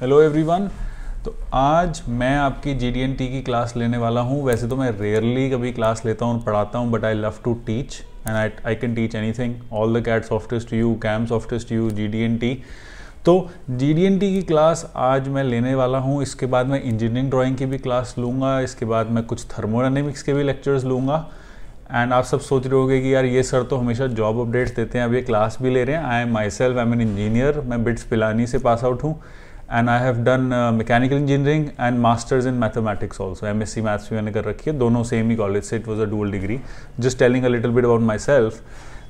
Hello everyone तो आज मैं आपकी जी की क्लास लेने वाला हूँ वैसे तो मैं रेयरली कभी क्लास लेता हूँ पढ़ाता हूँ but I love to teach and I I can teach anything all the cat softest you cam softest you G तो जी की क्लास आज मैं लेने वाला हूँ इसके बाद मैं इंजीनियरिंग ड्राॅइंग की भी क्लास लूँगा इसके बाद मैं कुछ थर्मोडानेमिक्स के भी लेक्चर्स लूँगा एंड आप सब सोच रहे होंगे कि यार ये सर तो हमेशा जॉब अपडेट्स देते हैं अब ये क्लास भी ले रहे हैं I am myself I am an engineer मैं बिट्स पिलानी से पास आउट हूँ and I have done mechanical engineering and masters in mathematics also M S C maths भी मैंने कर रखी है दोनों सेम ही कॉलेज से it was a dual degree just telling a little bit about myself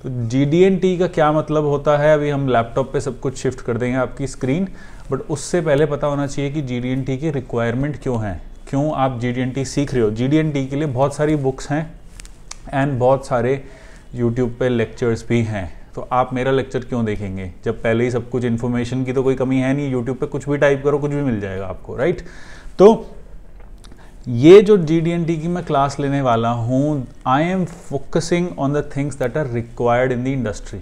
तो जी डी एन टी का क्या मतलब होता है अभी हम लैपटॉप पर सब कुछ शिफ्ट कर देंगे आपकी स्क्रीन बट उससे पहले पता होना चाहिए कि जी डी एन टी के रिक्वायरमेंट क्यों हैं क्यों आप जी डी एन टी सीख रहे हो जी डी एन टी के लिए बहुत सारी बुक्स हैं एंड बहुत सारे यूट्यूब पर लेक्चर्स भी हैं तो आप मेरा लेक्चर क्यों देखेंगे जब पहले ही सब कुछ इन्फॉर्मेशन की तो कोई कमी है नहीं यूट्यूब पे कुछ भी टाइप करो कुछ भी मिल जाएगा आपको राइट तो ये जो जी डी एन टी की मैं क्लास लेने वाला हूँ I am focusing on the things that are required in the industry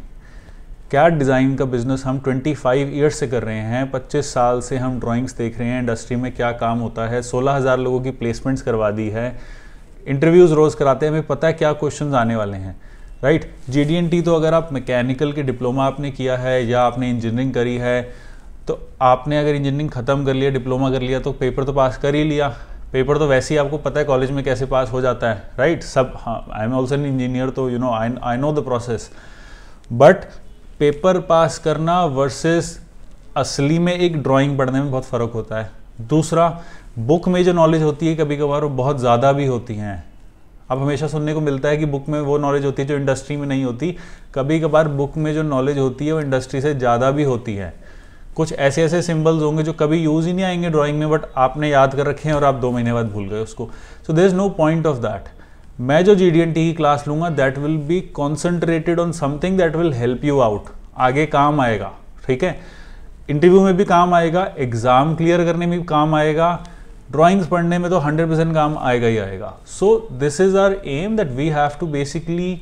क्या डिज़ाइन का बिजनेस हम 25 ईयर्स से कर रहे हैं 25 साल से हम ड्राइंग्स देख रहे हैं इंडस्ट्री में क्या काम होता है 16,000 लोगों की प्लेसमेंट्स करवा दी है इंटरव्यूज़ रोज़ कराते हैं हमें पता है क्या क्वेश्चंस आने वाले हैं राइट जे तो अगर आप मैकेनिकल के डिप्लोमा आपने किया है या आपने इंजीनियरिंग करी है तो आपने अगर इंजीनियरिंग ख़त्म कर लिया डिप्लोमा कर लिया तो पेपर तो पास कर ही लिया पेपर तो वैसे ही आपको पता है कॉलेज में कैसे पास हो जाता है राइट सब हाँ I am also an engineer तो you know I I know the process but paper pass करना वर्सेस असली में एक ड्राइंग पढ़ने में बहुत फ़र्क होता है दूसरा बुक में जो नॉलेज होती है कभी कभार वो बहुत ज़्यादा भी होती हैं अब हमेशा सुनने को मिलता है कि बुक में वो नॉलेज होती है जो इंडस्ट्री में नहीं होती कभी कभार बुक में जो नॉलेज होती है वो इंडस्ट्री से ज़्यादा भी होती है कुछ ऐसे ऐसे सिंबल्स होंगे जो कभी यूज़ ही नहीं आएंगे ड्राइंग में बट आपने याद कर रखे हैं और आप दो महीने बाद भूल गए उसको so there is no point of that मैं जो जी की क्लास लूँगा that will be concentrated on something that will help you out आगे काम आएगा ठीक है इंटरव्यू में भी काम आएगा एग्ज़ाम क्लियर करने में भी काम आएगा ड्राइंग्स पढ़ने में तो 100 परसेंट काम आएगा ही आएगा so this is R M that we have to basically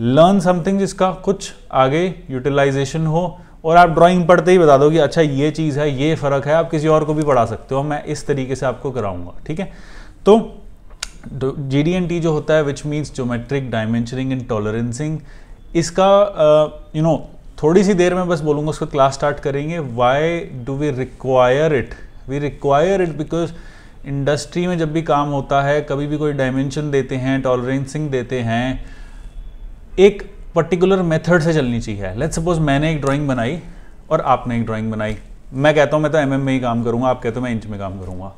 learn something जिसका कुछ आगे यूटिलाइजेशन हो और आप ड्राइंग पढ़ते ही बता दो कि अच्छा ये चीज़ है ये फ़र्क है आप किसी और को भी पढ़ा सकते हो मैं इस तरीके से आपको कराऊंगा ठीक है तो जी डी एन टी जो होता है which means geometric dimensioning and tolerancing इसका you uh, know you know, थोड़ी सी देर में बस बोलूँगा उसको क्लास स्टार्ट करेंगे why do we require it we require it because industry में जब भी काम होता है कभी भी कोई डायमेंशन देते हैं टॉलरेंसिंग देते हैं एक पर्टिकुलर मेथड से चलनी चाहिए लेट्स सपोज मैंने एक ड्राइंग बनाई और आपने एक ड्राइंग बनाई मैं कहता हूँ मैं तो एम में ही काम करूँगा आप कहते हो मैं इंच में काम करूँगा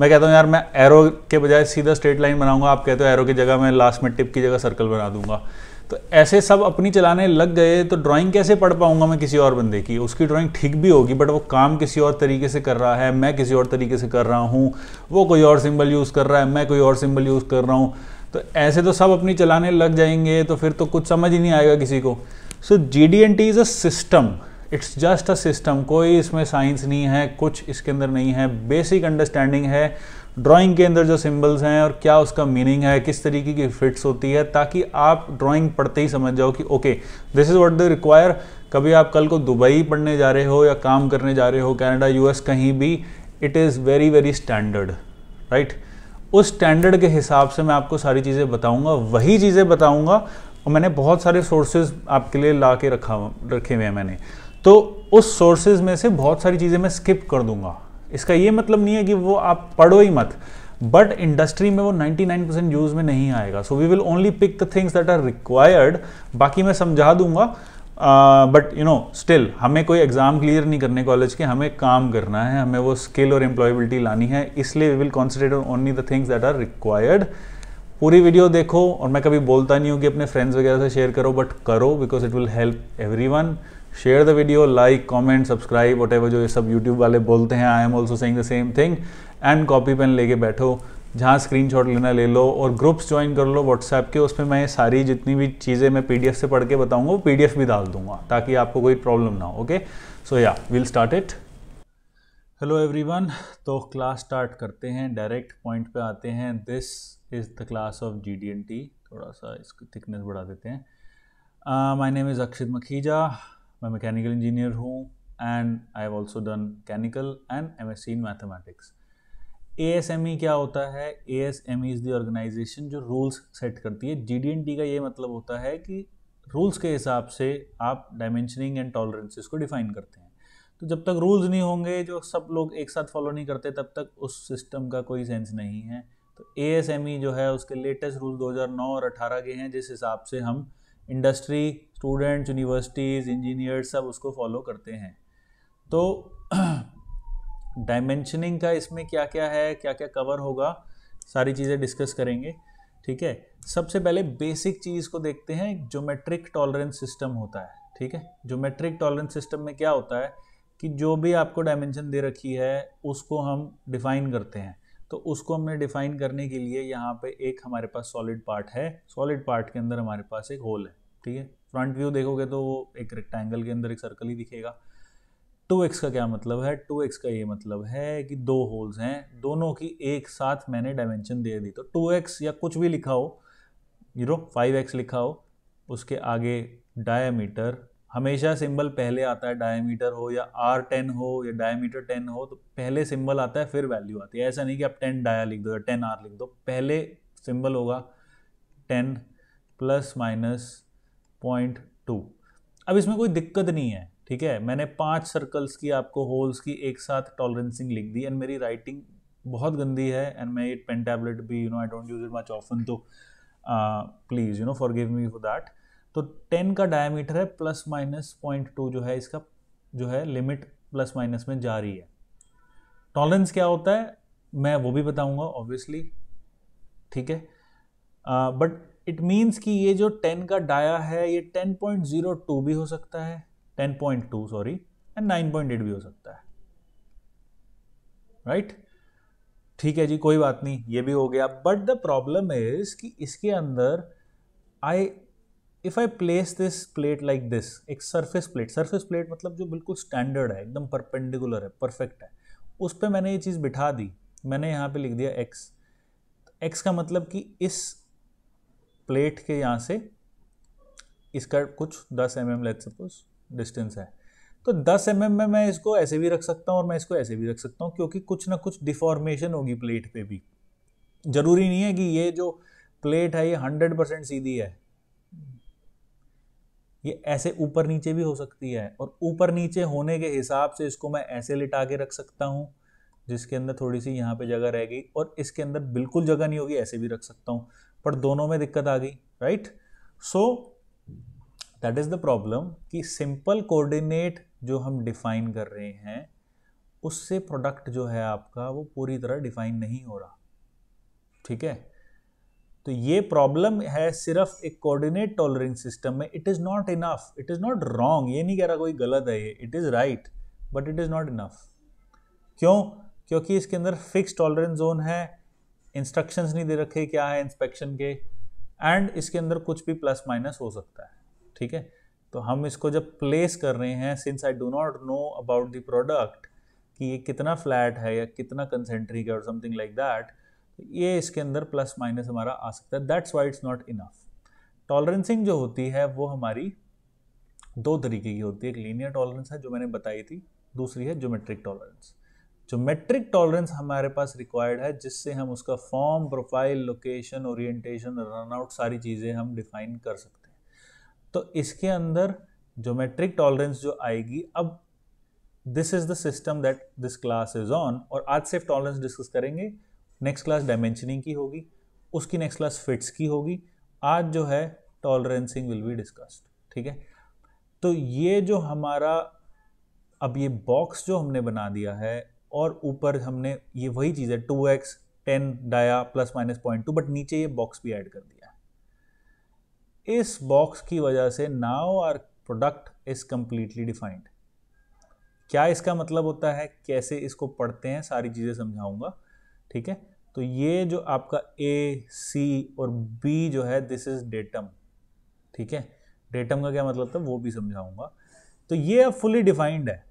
मैं कहता हूँ यार मैं एरो के बजाय सीधा स्ट्रेट लाइन बनाऊंगा आप कहते हो एरो की जगह मैं लास्ट में टिप की जगह सर्कल बना दूंगा तो ऐसे सब अपनी चलाने लग गए तो ड्राइंग कैसे पढ़ पाऊंगा मैं किसी और बंदे की उसकी ड्राइंग ठीक भी होगी बट वो काम किसी और तरीके से कर रहा है मैं किसी और तरीके से कर रहा हूँ वो कोई और सिंबल यूज़ कर रहा है मैं कोई और सिंबल यूज़ कर रहा हूँ तो ऐसे तो सब अपनी चलाने लग जाएंगे तो फिर तो कुछ समझ ही नहीं आएगा किसी को so G D N T is a system it's just a system कोई इसमें साइंस नहीं है कुछ इसके अंदर नहीं है बेसिक अंडरस्टैंडिंग है ड्राइंग के अंदर जो सिंबल्स हैं और क्या उसका मीनिंग है किस तरीके की फिट्स होती है ताकि आप ड्राइंग पढ़ते ही समझ जाओ कि okay this is what the require कभी आप कल को दुबई पढ़ने जा रहे हो या काम करने जा रहे हो कनाडा यूएस कहीं भी it is very very standard right उस स्टैंडर्ड के हिसाब से मैं आपको सारी चीज़ें बताऊंगा वही चीज़ें बताऊंगा और मैंने बहुत सारे सोर्सेज आपके लिए ला के रखा रखे हुए हैं मैंने तो उस सोर्सेज में से बहुत सारी चीज़ें मैं स्किप कर दूंगा इसका ये मतलब नहीं है कि वो आप पढ़ो ही मत बट इंडस्ट्री में वो 99% परसेंट यूज में नहीं आएगा so we will only pick the things that are required बाकी मैं समझा दूंगा बट यू नो स्टिल हमें कोई एग्जाम क्लियर नहीं करने कॉलेज के हमें काम करना है हमें वो स्किल और एम्प्लॉयबिलिटी लानी है इसलिए we will concentrate only the things that are required पूरी वीडियो देखो और मैं कभी बोलता नहीं हूँ कि अपने फ्रेंड्स वगैरह से शेयर करो बट करो because it will help everyone share the video like comment subscribe what जो ये सब यूट्यूब वाले बोलते हैं I am also saying the same thing and copy pen लेके बैठो जहाँ स्क्रीनशॉट लेना ले लो और ग्रुप्स ज्वाइन कर लो व्हाट्सएप के उसमें मैं सारी जितनी भी चीज़ें मैं पीडीएफ से पढ़ के बताऊंगा वो पीडीएफ भी डाल दूंगा ताकि आपको कोई प्रॉब्लम ना हो okay so yeah will start it hello everyone तो क्लास स्टार्ट करते हैं डायरेक्ट पॉइंट पे आते हैं this is the class of G D T थोड़ा सा इसकी थिकनेस बढ़ा देते हैं my name is Akshit Makhija मैं मैकेनिकल इंजीनियर हूँ and I have also done mechanical and M S C in mathematics A S M E क्या होता है A S M E is the organisation जो रूल्स सेट करती है जी डी एन टी का ये मतलब होता है कि रूल्स के हिसाब से आप डायमेंशनिंग एंड टॉलरेंसेस को डिफाइन करते हैं तो जब तक रूल्स नहीं होंगे जो सब लोग एक साथ फॉलो नहीं करते तब तक उस सिस्टम का कोई सेंस नहीं है तो ए e जो है उसके लेटेस्ट रूल नौ और अठारह के हैं जिस हिसाब से हम इंडस्ट्री स्टूडेंट्स यूनिवर्सिटीज़ इंजीनियर्स सब उसको फॉलो करते हैं तो डायमेंशनिंग का इसमें क्या क्या है क्या क्या कवर होगा सारी चीज़ें डिस्कस करेंगे ठीक है सबसे पहले बेसिक चीज़ को देखते हैं जोमेट्रिक टॉलरेंस सिस्टम होता है ठीक है जोमेट्रिक टॉलरेंस सिस्टम में क्या होता है कि जो भी आपको डायमेंशन दे रखी है उसको हम डिफाइन करते हैं तो उसको हमने डिफाइन करने के लिए यहाँ पे एक हमारे पास सॉलिड पार्ट है सॉलिड पार्ट के अंदर हमारे पास एक होल है ठीक है फ्रंट व्यू देखोगे तो वो एक रेक्टेंगल के अंदर एक सर्कल ही दिखेगा टू एक्स का क्या मतलब है टू एक्स का ये मतलब है कि दो होल्स हैं दोनों की एक साथ मैंने डायमेंशन दे दी तो टू एक्स या कुछ भी लिखा हो जीरो फाइव एक्स लिखा हो उसके आगे डायमीटर हमेशा सिंबल पहले आता है डायमीटर हो या आर टेन हो या डायमीटर टेन हो तो पहले सिंबल आता है फिर वैल्यू आती है ऐसा नहीं कि आप टेन डाया लिख दो या टेन आर लिख दो पहले सिंबल होगा ten plus minus point two अब इसमें कोई दिक्कत नहीं है ठीक है मैंने पांच सर्कल्स की आपको होल्स की एक साथ टॉलरेंसिंग लिख दी एंड मेरी राइटिंग बहुत गंदी है एंड मैं इट पेन टैबलेट भी you know I don't use it much often तो please you know for give me for that तो टेन का डायमीटर है प्लस माइनस पॉइंट टू जो है इसका जो है लिमिट प्लस माइनस में जा रही है टॉलरेंस क्या होता है मैं वो भी बताऊंगा ऑब्वियसली ठीक है बट इट मीन्स कि ये जो टेन का डाया है ये टेन पॉइंट जीरो टू भी हो सकता है ten point two sorry and nine point eight भी हो सकता है राइट right? ठीक है जी कोई बात नहीं ये भी हो गया बट द प्रॉब्लम इज कि इसके अंदर I if I place this plate like this एक सरफेस प्लेट सरफेस प्लेट मतलब जो बिल्कुल स्टैंडर्ड है एकदम परपेंडिकुलर है परफेक्ट है उस पर मैंने ये चीज़ बिठा दी मैंने यहाँ पे लिख दिया एक्स एक्स का मतलब कि इस प्लेट के यहाँ से इसका कुछ 10 M M let suppose distance है तो 10 एम mm में मैं इसको ऐसे भी रख सकता हूँ और मैं इसको ऐसे भी रख सकता हूँ क्योंकि कुछ ना कुछ डिफॉर्मेशन होगी प्लेट पे भी ज़रूरी नहीं है कि ये जो प्लेट है ये 100 परसेंट सीधी है ये ऐसे ऊपर नीचे भी हो सकती है और ऊपर नीचे होने के हिसाब से इसको मैं ऐसे लिटा के रख सकता हूँ जिसके अंदर थोड़ी सी यहाँ पे जगह रह गई और इसके अंदर बिल्कुल जगह नहीं होगी ऐसे भी रख सकता हूँ पर दोनों में दिक्कत आ गई right so that is the problem कि सिंपल कोऑर्डिनेट जो हम डिफाइन कर रहे हैं उससे प्रोडक्ट जो है आपका वो पूरी तरह डिफाइन नहीं हो रहा ठीक है तो ये प्रॉब्लम है सिर्फ एक कोऑर्डिनेट टॉलरेंस सिस्टम में it is not enough it is not wrong ये नहीं कह रहा कोई गलत है ये it is right but it is not enough क्यों क्योंकि इसके अंदर फिक्स टॉलरेंस जोन है इंस्ट्रक्शंस नहीं दे रखे क्या है इंस्पेक्शन के एंड इसके अंदर कुछ भी प्लस माइनस हो सकता है ठीक है तो हम इसको जब प्लेस कर रहे हैं since I do not know about the product कि ये कितना फ्लैट है या कितना कंसेंट्रिक है और समथिंग लाइक दैट ये इसके अंदर प्लस माइनस हमारा आ सकता है that's why it's not enough tolerancing जो होती है वो हमारी दो तरीके की होती है एक लीनियर टॉलरेंस है जो मैंने बताई थी दूसरी है ज्योमेट्रिक टॉलरेंस जो मेट्रिक टॉलरेंस हमारे पास रिक्वायर्ड है जिससे हम उसका form profile location orientation runout सारी चीज़ें हम डिफाइन कर सकते हैं तो इसके अंदर जो मेट्रिक टॉलरेंस जो आएगी अब this is the system that this class is on और आज सिर्फ टॉलरेंस डिस्कस करेंगे नेक्स्ट क्लास डायमेंशनिंग की होगी उसकी नेक्स्ट क्लास फिट्स की होगी आज जो है टॉलरेंसिंग विल बी डिस्कस्ड ठीक है तो ये जो हमारा अब ये बॉक्स जो हमने बना दिया है और ऊपर हमने ये वही चीज़ है two X ten dia plus minus point two but नीचे ये बॉक्स भी ऐड कर दिया इस बॉक्स की वजह से now our product is completely defined क्या इसका मतलब होता है कैसे इसको पढ़ते हैं सारी चीज़ें समझाऊंगा ठीक है तो ये जो आपका ए सी और बी जो है दिस इज़ डेटम ठीक है डेटम का क्या मतलब था वो भी समझाऊंगा तो ये अब फुली डिफाइंड है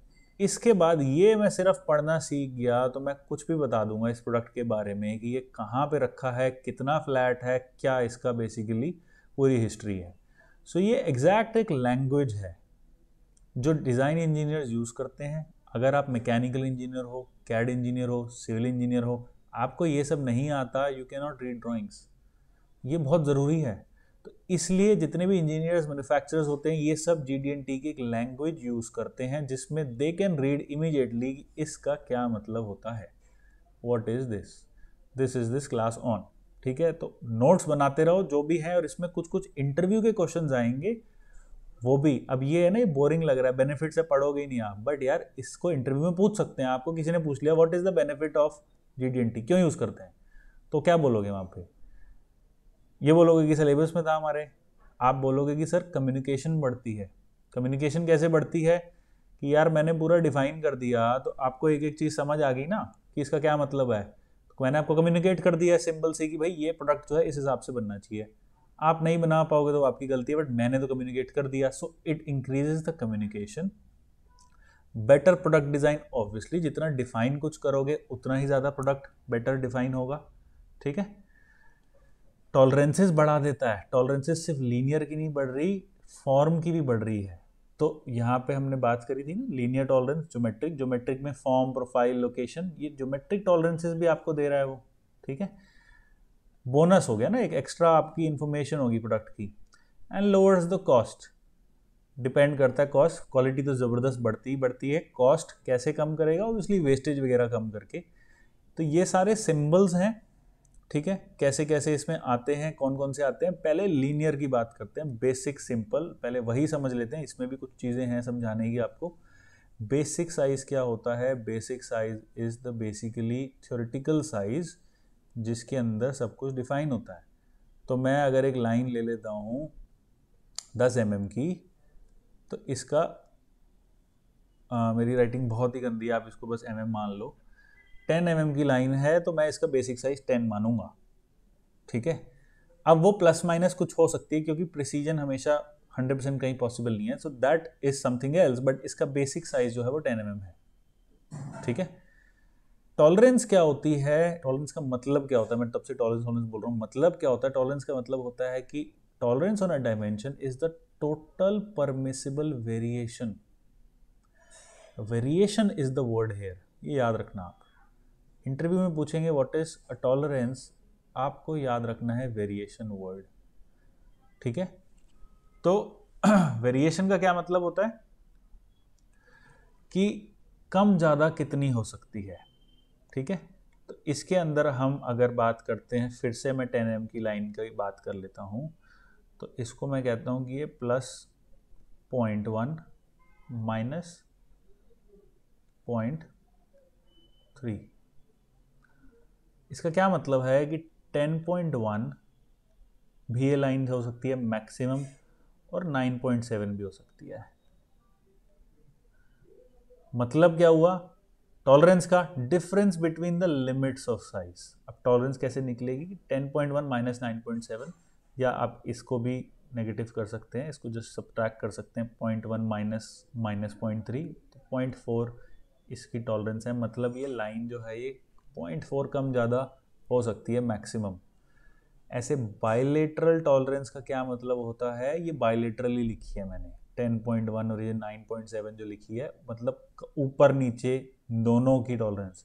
इसके बाद ये मैं सिर्फ पढ़ना सीख गया तो मैं कुछ भी बता दूंगा इस प्रोडक्ट के बारे में कि ये कहाँ पे रखा है कितना फ्लैट है क्या इसका बेसिकली पूरी हिस्ट्री है सो so, ये एग्जैक्ट एक लैंग्वेज है जो डिज़ाइन इंजीनियर यूज़ करते हैं अगर आप मैकेनिकल इंजीनियर हो कैड इंजीनियर हो सिविल इंजीनियर हो आपको ये सब नहीं आता you can not read drawings ये बहुत ज़रूरी है तो इसलिए जितने भी इंजीनियर्स मैन्युफैक्चरर्स होते हैं ये सब जी डी एन टी की एक लैंग्वेज यूज़ करते हैं जिसमें दे कैन रीड इमीडिएटली इसका क्या मतलब होता है what is this this is this class on ठीक है तो नोट्स बनाते रहो जो भी है और इसमें कुछ कुछ इंटरव्यू के क्वेश्चन आएंगे वो भी अब ये है ना ये बोरिंग लग रहा है बेनिफिट से पढ़ोगे ही नहीं आप बट यार इसको इंटरव्यू में पूछ सकते हैं आपको किसी ने पूछ लिया what is the benefit of G क्यों यूज़ करते हैं तो क्या बोलोगे वहाँ पे ये बोलोगे कि सिलेबस में था हमारे आप बोलोगे कि सर कम्युनिकेशन बढ़ती है कम्युनिकेशन कैसे बढ़ती है कि यार मैंने पूरा डिफाइन कर दिया तो आपको एक एक चीज़ समझ आ गई ना कि इसका क्या मतलब है तो मैंने आपको कम्युनिकेट कर दिया सिंपल से कि भाई ये प्रोडक्ट जो है इस हिसाब से बनना चाहिए आप नहीं बना पाओगे तो आपकी गलती है बट मैंने तो कम्युनिकेट कर दिया so it increases the communication better product design obviously जितना डिफाइन कुछ करोगे उतना ही ज़्यादा प्रोडक्ट बेटर डिफाइन होगा ठीक है टॉलरेंसेस बढ़ा देता है टॉलरेंसेस सिर्फ लीनियर की नहीं बढ़ रही फॉर्म की भी बढ़ रही है तो यहाँ पे हमने बात करी थी ना लीनियर टॉलरेंस ज्योमेट्रिक ज्योमेट्रिक में फॉर्म प्रोफाइल लोकेशन ये ज्योमेट्रिक टॉलरेंसेस भी आपको दे रहा है वो ठीक है बोनस हो गया ना एक एक्स्ट्रा आपकी इन्फॉर्मेशन होगी प्रोडक्ट की and lowers the cost depend करता है कॉस्ट क्वालिटी तो ज़बरदस्त बढ़ती ही बढ़ती है कॉस्ट कैसे कम करेगा ऑब्वियसली वेस्टेज वगैरह कम करके तो ये सारे सिम्बल्स हैं ठीक है कैसे कैसे इसमें आते हैं कौन कौन से आते हैं पहले लीनियर की बात करते हैं बेसिक सिंपल पहले वही समझ लेते हैं इसमें भी कुछ चीज़ें हैं समझाने की आपको बेसिक साइज़ क्या होता है basic size is the basically theoretical size जिसके अंदर सब कुछ डिफाइन होता है तो मैं अगर एक लाइन ले लेता हूँ दस एम mm की तो इसका आ, मेरी राइटिंग बहुत ही गंदी है आप इसको बस एम mm मान लो टेन एम mm की लाइन है तो मैं इसका बेसिक साइज टेन मानूंगा ठीक है अब वो प्लस माइनस कुछ हो सकती है क्योंकि प्रिसीजन हमेशा 100 परसेंट कहीं पॉसिबल नहीं है so that is something else but इसका बेसिक साइज जो है वो 10 एम mm है ठीक है टॉलरेंस क्या होती है टॉलरेंस का मतलब क्या होता है मैं तब से टॉलरेंस टॉलरेंस बोल रहा हूँ मतलब क्या होता है टॉलरेंस का मतलब होता है कि tolerance on a dimension is the total permissible variation variation is the word here ये याद रखना आप इंटरव्यू में पूछेंगे व्हाट इज़ अ टॉलरेंस आपको याद रखना है वेरिएशन वर्ड ठीक है तो वेरिएशन का क्या मतलब होता है कि कम ज़्यादा कितनी हो सकती है ठीक है तो इसके अंदर हम अगर बात करते हैं फिर से मैं टेन एम की लाइन की बात कर लेता हूँ तो इसको मैं कहता हूँ कि ये plus point one minus point three इसका क्या मतलब है कि 10.1 भी ये लाइन हो सकती है मैक्सिमम और 9.7 भी हो सकती है मतलब क्या हुआ टॉलरेंस का difference between the limits of size अब टॉलरेंस कैसे निकलेगी कि 10.1 माइनस सेवन या आप इसको भी नेगेटिव कर सकते हैं इसको जस्ट सब्ट्रैक्ट कर सकते हैं point one minus minus point three point four इसकी टॉलरेंस है मतलब ये लाइन जो है ये पॉइंट फोर कम ज़्यादा हो सकती है मैक्सिमम ऐसे बायलेटरल टॉलरेंस का क्या मतलब होता है ये बायलेटरली लिखी है मैंने 10.1 और ये 9.7 जो लिखी है मतलब ऊपर नीचे दोनों की टॉलरेंस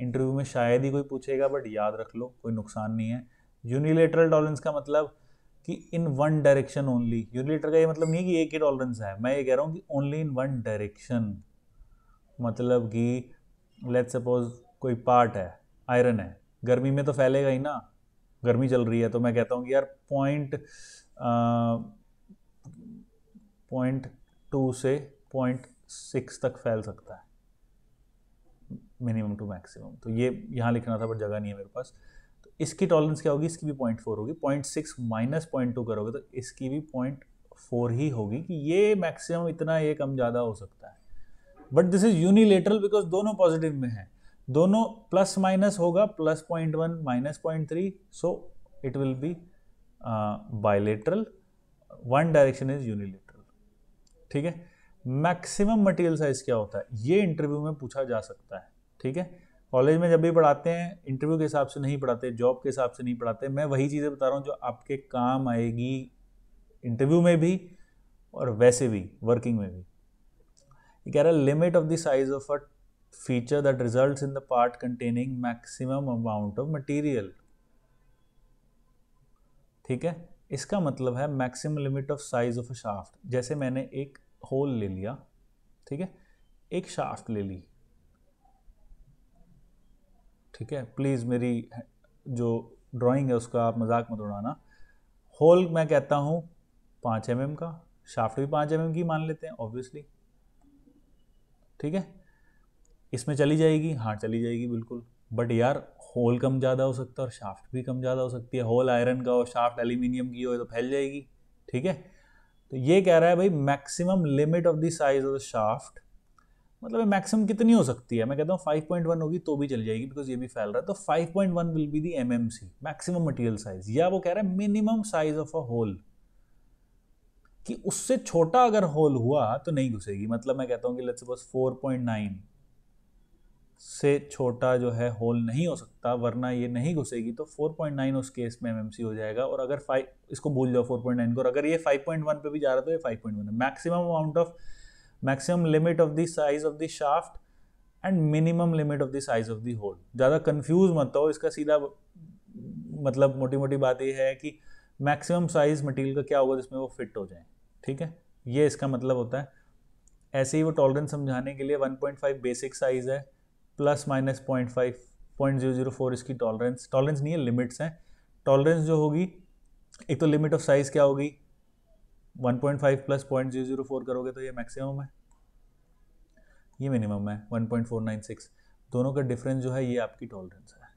इंटरव्यू में शायद ही कोई पूछेगा बट याद रख लो कोई नुकसान नहीं है यूनिलेटरल टॉलरेंस का मतलब कि in one direction only unilateral का ये मतलब नहीं है कि एक ही टॉलरेंस है मैं ये कह रहा हूँ कि ओनली इन वन डायरेक्शन मतलब कि लेट सपोज कोई पार्ट है आयरन है गर्मी में तो फैलेगा ही ना गर्मी चल रही है तो मैं कहता हूँ कि यार पॉइंट पॉइंट टू से पॉइंट सिक्स तक फैल सकता है मिनिमम टू मैक्सिमम तो ये यहाँ लिखना था बट जगह नहीं है मेरे पास तो इसकी टॉलरेंस क्या होगी इसकी भी पॉइंट फोर होगी point six minus point two करोगे तो इसकी भी पॉइंट फोर ही होगी कि ये मैक्सिमम इतना ये कम ज़्यादा हो सकता है but this is unilateral because दोनों पॉजिटिव में है दोनों प्लस माइनस होगा plus point one minus point three so it will be bilateral one direction is unilateral ठीक है मैक्सिमम मटेरियल साइज क्या होता है ये इंटरव्यू में पूछा जा सकता है ठीक है कॉलेज में जब भी पढ़ाते हैं इंटरव्यू के हिसाब से नहीं पढ़ाते जॉब के हिसाब से नहीं पढ़ाते मैं वही चीज़ें बता रहा हूँ जो आपके काम आएगी इंटरव्यू में भी और वैसे भी वर्किंग में भी ये कह रहा है limit of the size of a feature that results in the part containing maximum amount of material ठीक है इसका मतलब है maximum limit of size of a shaft जैसे मैंने एक होल ले लिया ठीक है एक शाफ्ट ले ली ठीक है प्लीज़ मेरी जो ड्राइंग है उसका आप मजाक मत उड़ाना होल मैं कहता हूं पांच एम mm का शाफ्ट भी पांच एम mm की मान लेते हैं ऑब्वियसली ठीक है इसमें चली जाएगी हाँ चली जाएगी बिल्कुल बट यार होल कम ज़्यादा हो सकता है और शाफ्ट भी कम ज़्यादा हो सकती है होल आयरन का हो शाफ्ट एल्यूमिनियम की हो तो फैल जाएगी ठीक है तो ये कह रहा है भाई maximum limit of the size of the shaft मतलब मैक्सिमम कितनी हो सकती है मैं कहता हूँ फाइव पॉइंट वन होगी तो भी चल जाएगी बिकॉज ये भी फैल रहा है तो five point one will be the M M C maximum material size या वो कह रहा है minimum size of a hole कि उससे छोटा अगर होल हुआ तो नहीं घुसेगी मतलब मैं कहता हूँ कि लेट्स सपोज नाइन से छोटा जो है होल नहीं हो सकता वरना ये नहीं घुसेगी तो 4.9 उस केस में एम हो जाएगा और अगर फाइव इसको भूल जाओ 4.9 को और अगर ये 5.1 पे भी जा रहा तो ये 5.1 है maximum amount of maximum limit of the size of the shaft and minimum limit of the size of the hole ज़्यादा कन्फ्यूज मत हो इसका सीधा मतलब मोटी मोटी बात यह है कि मैक्सिमम साइज मटेरियल का क्या होगा जिसमें वो फिट हो जाए ठीक है ये इसका मतलब होता है ऐसे ही वो टॉलरेंस समझाने के लिए 1.5 बेसिक साइज़ है plus minus point five point zero zero four इसकी टॉलरेंस टॉलरेंस नहीं है लिमिट्स हैं टॉलरेंस जो होगी एक तो लिमिट ऑफ साइज़ क्या होगी one point five plus point zero zero four करोगे तो ये मैक्सिमम है ये मिनिमम है one point four nine six दोनों का डिफरेंस जो है ये आपकी टॉलरेंस है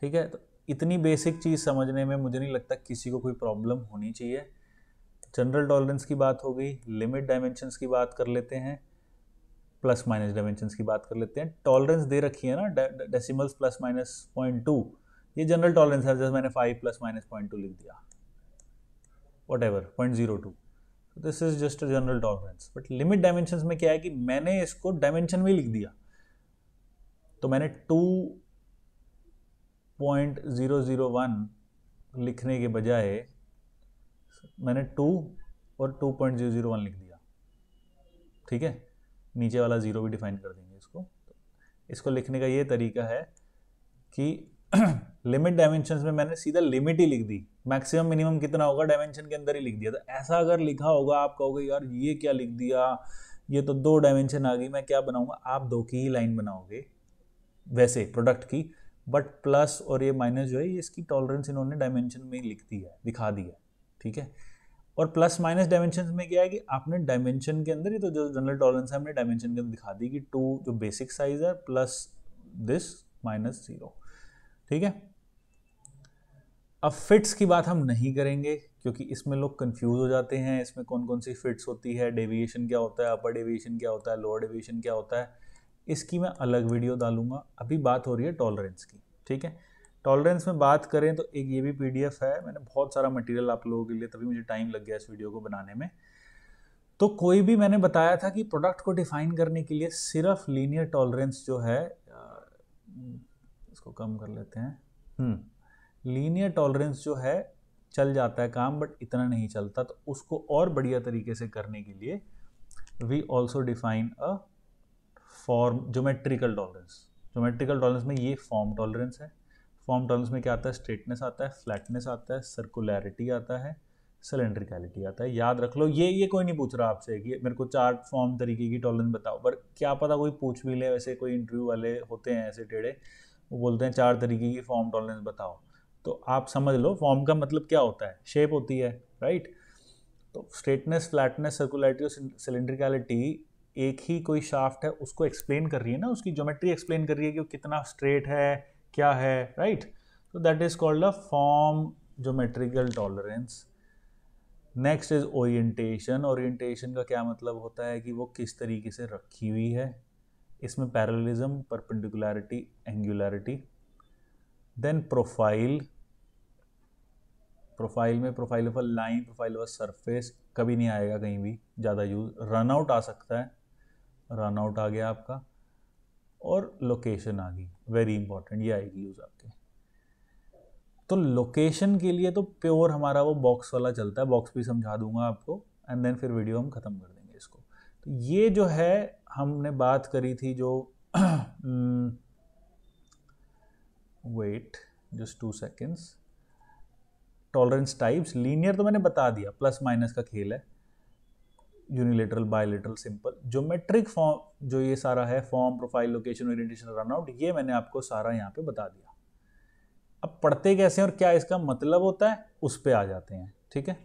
ठीक है तो इतनी बेसिक चीज़ समझने में मुझे नहीं लगता किसी को कोई प्रॉब्लम होनी चाहिए जनरल टॉलरेंस की बात हो गई लिमिट डायमेंशंस की बात कर लेते हैं प्लस माइनस डायमेंशन की बात कर लेते हैं टॉलरेंस दे रखी है ना decimals plus minus point two ये जनरल टॉलरेंस है जैसे मैंने five plus minus point two लिख दिया whatever point zero two this is just general tolerance but limit dimension में क्या है कि मैंने इसको डायमेंशन भी लिख दिया तो मैंने two point zero zero one लिखने के बजाय मैंने टू और two point zero zero one लिख दिया ठीक है नीचे वाला ज़ीरो भी डिफाइन कर देंगे इसको तो इसको लिखने का ये तरीका है कि लिमिट डायमेंशन में मैंने सीधा लिमिट ही लिख दी मैक्सिमम मिनिमम कितना होगा डायमेंशन के अंदर ही लिख दिया तो ऐसा अगर लिखा होगा आप कहोगे यार ये क्या लिख दिया ये तो दो डायमेंशन आ गई मैं क्या बनाऊंगा आप दो की ही लाइन बनाओगे वैसे प्रोडक्ट की बट प्लस और ये माइनस जो है ये इसकी टॉलरेंस इन्होंने डायमेंशन में लिख दिया है दिखा दिया ठीक है और प्लस माइनस डायमेंशन में क्या है कि आपने डायमेंशन के अंदर ही तो जो जनरल टॉलरेंस है हमने डायमेंशन के अंदर दिखा दी कि टू जो बेसिक साइज है प्लस दिस माइनस जीरो ठीक है अब फिट्स की बात हम नहीं करेंगे क्योंकि इसमें लोग कंफ्यूज हो जाते हैं इसमें कौन कौन सी फिट्स होती है डेविएशन क्या होता है अपर डेविएशन क्या होता है लोअर डेविएशन क्या होता है इसकी मैं अलग वीडियो डालूंगा अभी बात हो रही है टॉलरेंस की ठीक है टॉलरेंस में बात करें तो एक ये भी पी है मैंने बहुत सारा मटेरियल आप लोगों के लिए तभी मुझे टाइम लग गया इस वीडियो को बनाने में तो कोई भी मैंने बताया था कि प्रोडक्ट को डिफाइन करने के लिए सिर्फ लीनियर टॉलरेंस जो है इसको कम कर लेते हैं लीनियर हम्म, टॉलरेंस जो है चल जाता है काम बट इतना नहीं चलता तो उसको और बढ़िया तरीके से करने के लिए we also define a form geometrical tolerance geometrical tolerance में ये फॉर्म टॉलरेंस है फॉर्म टर्म्स में क्या आता है स्ट्रेटनेस आता है फ्लैटनेस आता है सर्कुलैरिटी आता है सिलेंड्रिकलिटी आता है याद रख लो ये ये कोई नहीं पूछ रहा आपसे कि मेरे को चार फॉर्म तरीके की टॉलरेंस बताओ पर क्या पता कोई पूछ भी ले वैसे कोई इंटरव्यू वाले होते हैं ऐसे टेढ़े वो बोलते हैं चार तरीके की फॉर्म टॉलरेंस बताओ तो आप समझ लो फॉर्म का मतलब क्या होता है शेप होती है राइट तो स्ट्रेटनेस फ्लैटनेस सर्कुलरिटी और सिलेंड्रिकलिटी एक ही कोई शाफ्ट है उसको एक्सप्लेन कर रही है ना उसकी ज्योमेट्री एक्सप्लेन कर रही है कि वो कितना स्ट्रेट है क्या है राइट तो that is called a form geometrical tolerance next is orientation orientation का क्या मतलब होता है कि वो किस तरीके से रखी हुई है इसमें parallelism perpendicularity angularity then profile profile में profile of a line profile of a surface कभी नहीं आएगा कहीं भी ज़्यादा यूज रन आउट आ सकता है रन आउट आ गया आपका और लोकेशन आ गई वेरी इंपॉर्टेंट ये आएगी यूज़ आपके तो लोकेशन के लिए तो प्योर हमारा वो बॉक्स वाला चलता है बॉक्स भी समझा दूंगा आपको एंड देन फिर वीडियो हम ख़त्म कर देंगे इसको तो ये जो है हमने बात करी थी जो wait just two seconds tolerance types linear तो मैंने बता दिया प्लस माइनस का खेल है unilateral bilateral simple geometric form जो ये सारा है form profile location orientation run out ये मैंने आपको सारा यहाँ पे बता दिया अब पढ़ते कैसे हैं और क्या इसका मतलब होता है उस पर आ जाते हैं ठीक है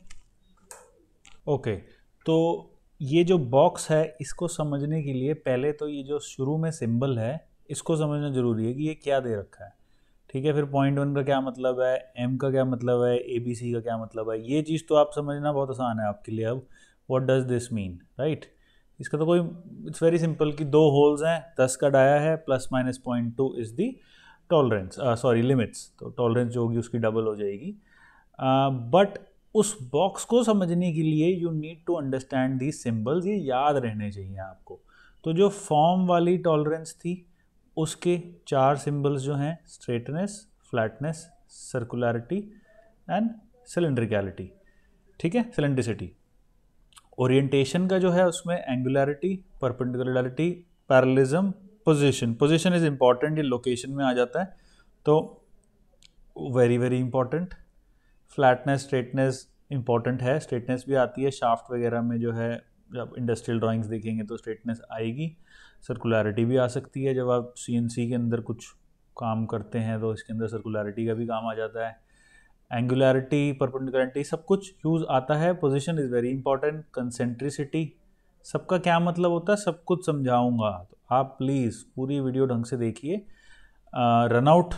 ओके तो ये जो बॉक्स है इसको समझने के लिए पहले तो ये जो शुरू में सिंबल है इसको समझना जरूरी है कि ये क्या दे रखा है ठीक है फिर पॉइंट वन का क्या मतलब है एम का क्या मतलब है ए बी सी का क्या मतलब है ये चीज़ तो आप समझना बहुत आसान है आपके लिए अब what does this mean right इसका तो कोई इट्स वेरी सिंपल कि दो होल्स हैं दस का डाया है plus minus point two is the tolerance sorry limits तो टॉलरेंस जो होगी उसकी डबल हो जाएगी बट uh, उस बॉक्स को समझने के लिए you need to understand the symbols ये याद रहने चाहिए आपको तो जो फॉर्म वाली टॉलरेंस थी उसके चार सिम्बल्स जो हैं straightness flatness circularity and cylindricality ठीक है सिलेंड्रिसिटी ओरिएंटेशन का जो है उसमें angularity perpendicularity parallelism position position is important ये लोकेशन में आ जाता है तो very very important flatness straightness important है स्ट्रेटनेस भी आती है शाफ्ट वगैरह में जो है जब इंडस्ट्रियल ड्राइंग्स देखेंगे तो स्ट्रेटनेस आएगी सर्कुलरिटी भी आ सकती है जब आप सी के अंदर कुछ काम करते हैं तो इसके अंदर सर्कुलरिटी का भी काम आ जाता है एंगुलरिटी परपेंडिकुलरिटी सब कुछ यूज़ आता है position is very important concentricity सबका क्या मतलब होता है सब कुछ समझाऊंगा तो आप प्लीज़ पूरी वीडियो ढंग से देखिए runout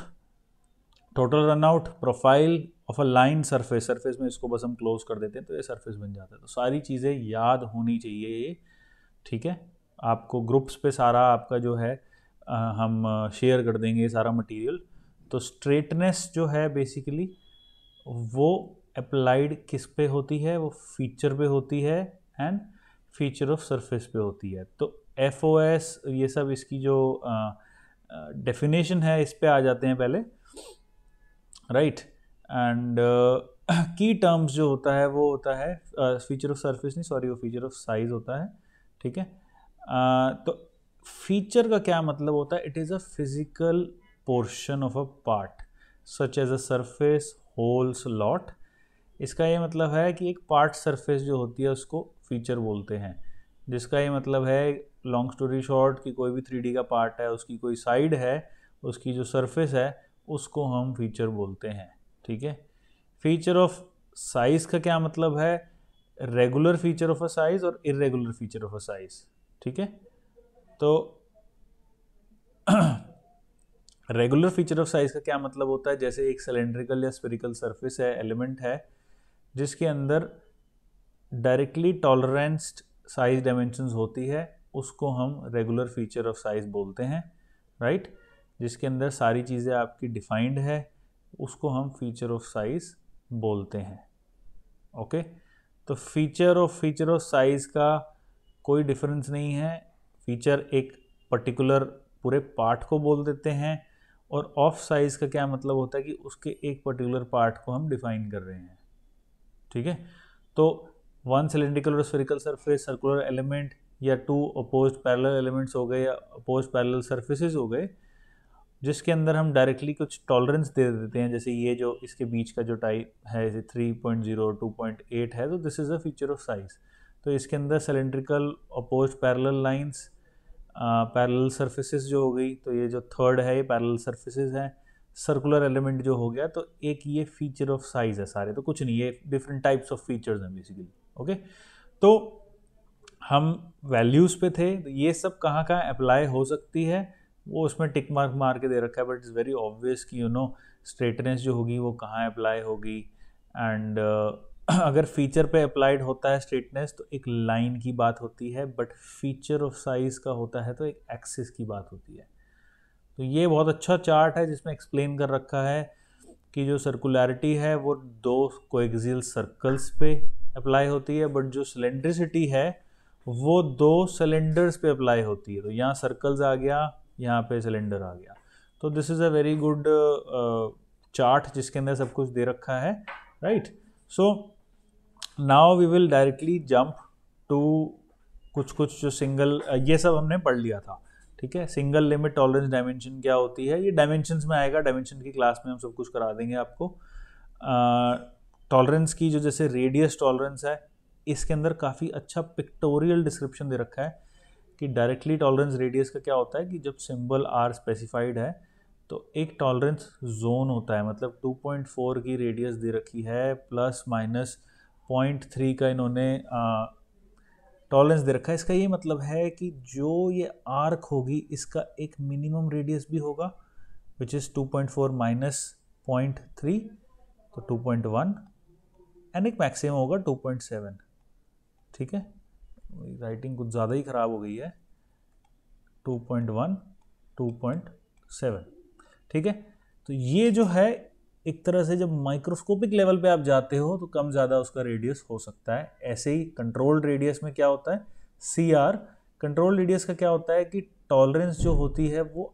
total runout profile of a line surface surface में इसको बस हम क्लोज कर देते हैं तो ये सरफेस बन जाता है तो सारी चीज़ें याद होनी चाहिए ये ठीक है आपको ग्रुप्स पे सारा आपका जो है आ, हम शेयर कर देंगे सारा मटेरियल तो स्ट्रेटनेस जो है बेसिकली वो अप्लाइड किस पे होती है वो फीचर पे होती है एंड फीचर ऑफ सरफेस पे होती है तो एफ ये सब इसकी जो डेफिनेशन है इस पे आ जाते हैं पहले राइट एंड की टर्म्स जो होता है वो होता है फीचर ऑफ सरफेस नहीं सॉरी वो फीचर ऑफ साइज होता है ठीक है uh, तो फीचर का क्या मतलब होता है it is a physical portion of a part such as a surface holes lot इसका ये मतलब है कि एक पार्ट सरफेस जो होती है उसको फीचर बोलते हैं जिसका ये मतलब है लॉन्ग स्टोरी शॉर्ट कि कोई भी थ्री का पार्ट है उसकी कोई साइड है उसकी जो सरफेस है उसको हम फीचर बोलते हैं ठीक है फीचर ऑफ साइज़ का क्या मतलब है regular feature of a size और irregular feature of a size ठीक है तो रेगुलर फीचर ऑफ साइज का क्या मतलब होता है जैसे एक सिलेंड्रिकल या स्पेरिकल सरफेस है एलिमेंट है जिसके अंदर डायरेक्टली टॉलरेंस्ड साइज डायमेंशन होती है उसको हम रेगुलर फीचर ऑफ साइज बोलते हैं राइट right? जिसके अंदर सारी चीज़ें आपकी डिफाइंड है उसको हम फीचर ऑफ साइज बोलते हैं ओके okay? तो feature of feature of size का कोई डिफरेंस नहीं है फीचर एक पर्टिकुलर पूरे पार्ट को बोल देते हैं और ऑफ साइज का क्या मतलब होता है कि उसके एक पर्टिकुलर पार्ट को हम डिफाइन कर रहे हैं ठीक है तो वन सिलेंड्रिकल और स्फेरिकल सरफेस सर्कुलर एलिमेंट या टू अपोज पैरल एलिमेंट्स हो गए या अपोज पैरल सर्फेसिस हो गए जिसके अंदर हम डायरेक्टली कुछ टॉलरेंस दे देते हैं जैसे ये जो इसके बीच का जो टाइप है जैसे three point zero two point eight है तो this is a feature of size तो इसके अंदर cylindrical opposed parallel lines parallel surfaces जो हो गई तो ये जो थर्ड है ये पैरेलल सर्फिसज हैं सर्कुलर एलिमेंट जो हो गया तो एक ये फीचर ऑफ साइज है सारे तो कुछ नहीं ये डिफरेंट टाइप्स ऑफ फीचर्स हैं बेसिकली ओके तो हम वैल्यूज़ पे थे तो ये सब कहाँ कहाँ अप्लाई हो सकती है वो उसमें टिक मार्क मार के दे रखा है बट इज़ वेरी ऑब्वियस कि यू नो स्ट्रेटनेस जो होगी वो कहाँ अप्लाई होगी एंड अगर फीचर पे अप्लाइड होता है स्ट्रेटनेस तो एक लाइन की बात होती है बट फीचर ऑफ साइज का होता है तो एक एक्सिस की बात होती है तो ये बहुत अच्छा चार्ट है जिसमें एक्सप्लेन कर रखा है कि जो सर्कुलरिटी है वो दो कोएक्सियल सर्कल्स पे अप्लाई होती है बट जो सिलेंड्रिसिटी है वो दो सिलेंडर्स पे अप्लाई होती है तो यहाँ सर्कल्स आ गया यहाँ पे सिलेंडर आ गया तो this is a very good chart जिसके अंदर सब कुछ दे रखा है right right? So so, now we will directly jump to कुछ कुछ जो सिंगल ये सब हमने पढ़ लिया था ठीक है सिंगल लिमिट टॉलरेंस डायमेंशन क्या होती है ये डायमेंशंस में आएगा डायमेंशन की क्लास में हम सब कुछ करा देंगे आपको टॉलरेंस की जो जैसे रेडियस टॉलरेंस है इसके अंदर काफ़ी अच्छा पिक्टोरियल डिस्क्रिप्शन दे रखा है कि डायरेक्टली टॉलरेंस रेडियस का क्या होता है कि जब सिंबल आर स्पेसिफाइड है तो एक टॉलरेंस जोन होता है मतलब 2.4 की रेडियस दे रखी है प्लस माइनस पॉइंट थ्री का इन्होंने टॉलरेंस दे रखा है इसका ये मतलब है कि जो ये आर्क होगी इसका एक मिनिमम रेडियस भी होगा which is two point four minus point three तो टू पॉइंट वन एंड एक मैक्सिमम होगा टू पॉइंट सेवन ठीक है राइटिंग कुछ ज़्यादा ही ख़राब हो गई है two point one two point seven ठीक है तो ये जो है एक तरह से जब माइक्रोस्कोपिक लेवल पे आप जाते हो तो कम ज़्यादा उसका रेडियस हो सकता है ऐसे ही कंट्रोल्ड रेडियस में क्या होता है सी आर कंट्रोल रेडियस का क्या होता है कि टॉलरेंस जो होती है वो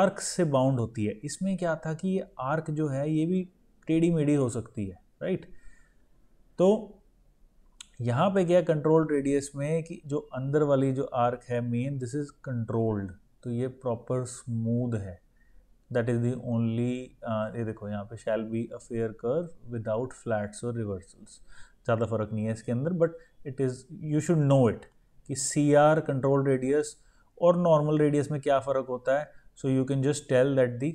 आर्क से बाउंड होती है इसमें क्या था कि ये आर्क जो है ये भी टेढ़ी मेढ़ी हो सकती है राइट तो यहाँ पे क्या कंट्रोल रेडियस में कि जो अंदर वाली जो आर्क है मेन दिस इज़ कंट्रोल्ड तो ये प्रॉपर स्मूद है दैट इज़ दी ओनली ये देखो यहाँ पे shall be a fair curve without flats or reversals ज़्यादा फर्क नहीं है इसके अंदर but it is you should know it कि सी आर कंट्रोल रेडियस और नॉर्मल रेडियस में क्या फ़र्क होता है so you can just tell that the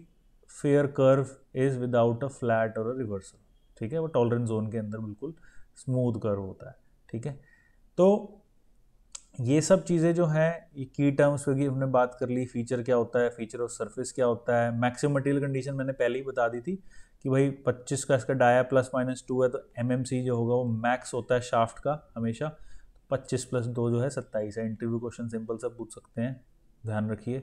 fair curve is without a flat or a reversal ठीक है वो टॉलरेंस जोन के अंदर बिल्कुल स्मूथ कर्व होता है ठीक है तो ये सब चीज़ें जो हैं ये की टर्म्स की हमने बात कर ली फीचर क्या होता है फीचर ऑफ सरफेस क्या होता है मैक्सिमम मटेरियल कंडीशन मैंने पहले ही बता दी थी कि भाई 25 का इसका डाया प्लस माइनस टू है तो एम जो होगा वो मैक्स होता है शाफ्ट का हमेशा तो 25 प्लस दो जो है सत्ताईस है इंटरव्यू क्वेश्चन सिंपल सब पूछ सकते हैं ध्यान रखिए